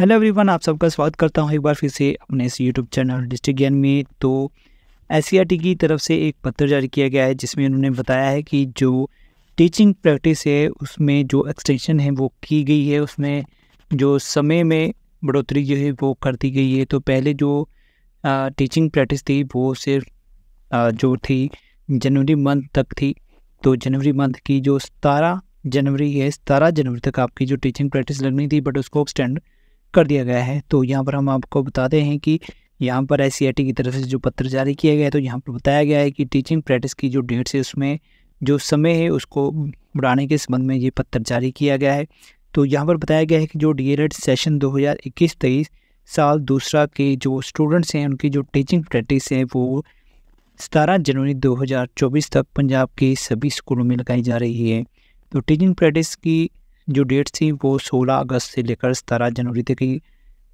hello everyone आप सबका स्वागत करता हूं एक बार फिर से अपने इस यूट्यूब चैनल डिस्ट्रिक्ट ज्ञान में तो एस e की तरफ से एक पत्र जारी किया गया है जिसमें उन्होंने बताया है कि जो टीचिंग प्रैक्टिस है उसमें जो एक्सटेंशन है वो की गई है उसमें जो समय में बढ़ोतरी जो है वो कर दी गई है तो पहले जो टीचिंग प्रैक्टिस थी वो सिर्फ आ, जो थी जनवरी मंथ तक थी तो जनवरी मंथ की जो सतारह जनवरी है सतारह जनवरी तक आपकी जो टीचिंग प्रैक्टिस लगनी थी बट उसको एक्सटेंड कर दिया गया है तो यहाँ पर हम आपको बताते हैं कि यहाँ पर एस e की तरफ से जो पत्र जारी किया गया है तो यहाँ पर बताया गया है कि टीचिंग प्रैक्टिस की जो डेट्स है उसमें जो समय है उसको बढ़ाने के संबंध में ये पत्र जारी किया गया है तो यहाँ पर बताया गया है कि जो डी सेशन दो हज़ार इक्कीस तेईस साल दूसरा के जो स्टूडेंट्स हैं उनकी जो टीचिंग प्रैक्टिस है वो सतारह जनवरी 2024 तक पंजाब के सभी स्कूलों में लगाई जा रही है तो टीचिंग प्रैक्टिस की जो डेट थी वो 16 अगस्त से लेकर सतारह जनवरी तक की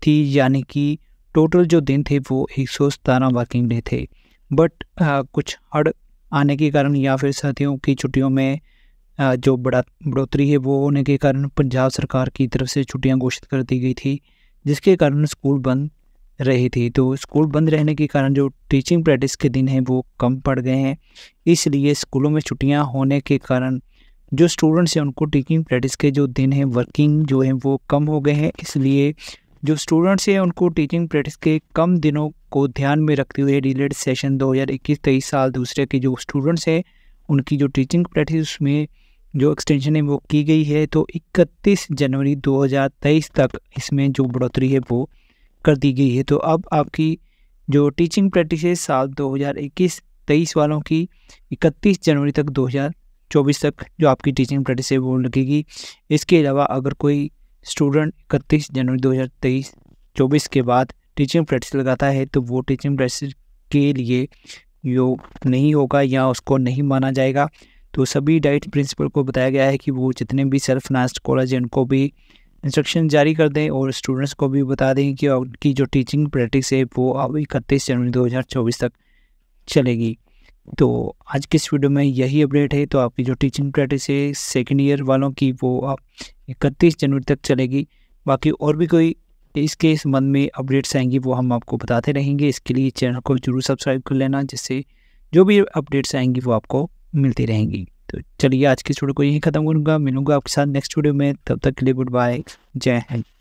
थी यानी कि टोटल जो दिन थे वो एक सौ सतारह वर्किंग डे थे बट आ, कुछ हड़ आने के कारण या फिर सर्दियों की छुट्टियों में आ, जो बड़ा बढ़ोतरी है वो होने के कारण पंजाब सरकार की तरफ से छुट्टियां घोषित कर दी गई थी जिसके कारण स्कूल बंद रही थी तो स्कूल बंद रहने के कारण जो टीचिंग प्रैक्टिस के दिन हैं वो कम पड़ गए हैं इसलिए स्कूलों में छुट्टियाँ होने के कारण जो स्टूडेंट्स हैं उनको टीचिंग प्रैक्टिस के जो दिन हैं वर्किंग जो है वो कम हो गए हैं इसलिए जो स्टूडेंट्स हैं उनको टीचिंग प्रैक्टिस के कम दिनों को ध्यान में रखते हुए रिलेटेड सेशन 2021-23 साल दूसरे के जो स्टूडेंट्स हैं उनकी जो टीचिंग प्रैक्टिस उसमें जो एक्सटेंशन है वो की गई है तो इकतीस जनवरी तेईस तक इसमें जो बढ़ोतरी है वो कर दी गई है तो अब आपकी जो टीचिंग प्रैक्टिस है साल इक्कीस तेईस वालों की 31 जनवरी तक चौबीस तक जो आपकी टीचिंग प्रैक्टिस है वो लगेगी इसके अलावा अगर कोई स्टूडेंट इकतीस जनवरी दो हज़ार तेईस चौबीस के बाद टीचिंग प्रैक्टिस लगाता है तो वो टीचिंग प्रैक्टिस के लिए योग नहीं होगा या उसको नहीं माना जाएगा तो सभी डाइट प्रिंसिपल को बताया गया है कि वो जितने भी सेल्फ नास्ट कॉलेज उनको भी इंस्ट्रक्शन जारी कर दें और स्टूडेंट्स को भी बता दें कि उनकी जो टीचिंग प्रैक्टिस है वो अब इकतीस जनवरी 2024 तक चलेगी तो आज के इस वीडियो में यही अपडेट है तो आपकी जो टीचिंग प्रैक्टिस है सेकेंड ईयर वालों की वो आप इकतीस जनवरी तक चलेगी बाकी और भी कोई इसके संबंध में अपडेट्स आएंगी वो हम आपको बताते रहेंगे इसके लिए चैनल को जरूर सब्सक्राइब कर लेना जिससे जो भी अपडेट्स आएंगी वो आपको मिलती रहेंगी तो चलिए आज इस वीडियो को यहीं ख़त्म करूँगा मिलूंगा आपके साथ नेक्स्ट वीडियो में तब तक के लिए गुड बाय जय हिंद